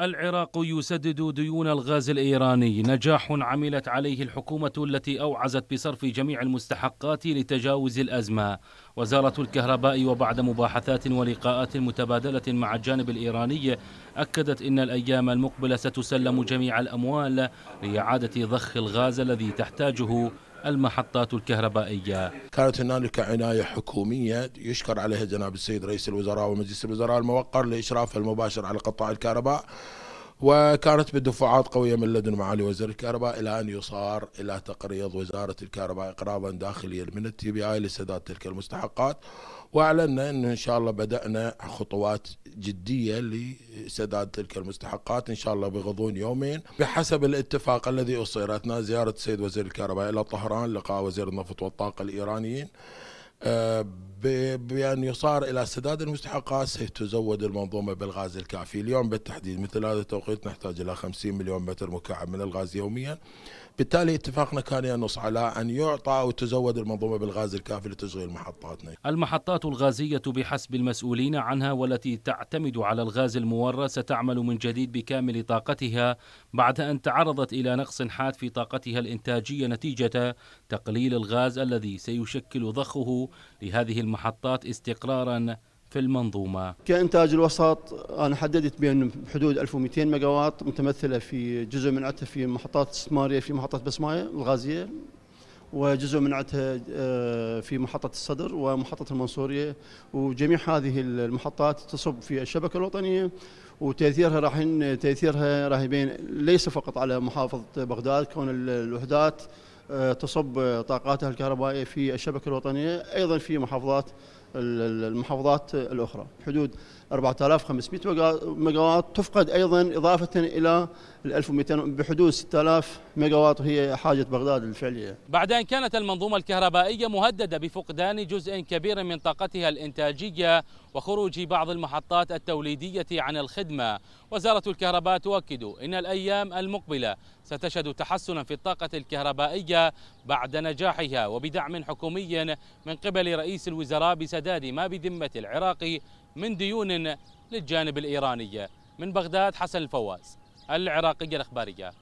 العراق يسدد ديون الغاز الايراني نجاح عملت عليه الحكومه التي اوعزت بصرف جميع المستحقات لتجاوز الازمه وزاره الكهرباء وبعد مباحثات ولقاءات متبادله مع الجانب الايراني اكدت ان الايام المقبله ستسلم جميع الاموال لاعاده ضخ الغاز الذي تحتاجه المحطات الكهربائية كانت هنالك عناية حكومية يشكر عليها جناب السيد رئيس الوزراء ومجلس الوزراء الموقر لإشرافه المباشر على قطاع الكهرباء وكانت بدفعات قوية من لدن معالي وزير الكهرباء إلى أن يصار إلى تقريض وزارة الكهرباء إقراضا داخليا من التي بي آي لسداد تلك المستحقات وأعلنا أنه إن شاء الله بدأنا خطوات جدية لسداد تلك المستحقات إن شاء الله بغضون يومين بحسب الاتفاق الذي أصير أثناء زيارة السيد وزير الكهرباء إلى طهران لقاء وزير النفط والطاقة الإيرانيين آه، بأن يصار يعني إلى سداد المستحقات ستزود المنظومة بالغاز الكافي اليوم بالتحديد مثل هذا التوقيت نحتاج إلى 50 مليون متر مكعب من الغاز يوميا بالتالي اتفاقنا كان ينص على أن يعطى أو تزود المنظومة بالغاز الكافي لتشغيل محطاتنا المحطات الغازية بحسب المسؤولين عنها والتي تعتمد على الغاز المورد ستعمل من جديد بكامل طاقتها بعد أن تعرضت إلى نقص حاد في طاقتها الإنتاجية نتيجة تقليل الغاز الذي سيشكل ضخه لهذه المحطات استقرارا في المنظومة كإنتاج الوسط أنا حددت بين بحدود 1200 ميجاوات متمثلة في جزء من عدها في محطات استثمارية في محطة بسماية الغازية وجزء من عدها آه، في محطة الصدر ومحطة المنصورية وجميع هذه المحطات تصب في الشبكة الوطنية وتأثيرها راح تأثيرها راح يبين ليس فقط على محافظة بغداد كون الوحدات تصب طاقاتها الكهربائيه في الشبكه الوطنيه ايضا في محافظات المحافظات الاخرى حدود 4500 ميجاوات تفقد ايضا اضافه الى 1200 بحدود 6000 ميجاوات وهي حاجه بغداد الفعليه. بعد ان كانت المنظومه الكهربائيه مهدده بفقدان جزء كبير من طاقتها الانتاجيه وخروج بعض المحطات التوليديه عن الخدمه، وزاره الكهرباء تؤكد ان الايام المقبله ستشهد تحسنا في الطاقه الكهربائيه ذلك بعد نجاحها وبدعم حكومي من قبل رئيس الوزراء بسداد ما بذمة العراق من ديون للجانب الإيراني من بغداد حسن الفواز العراقية الإخبارية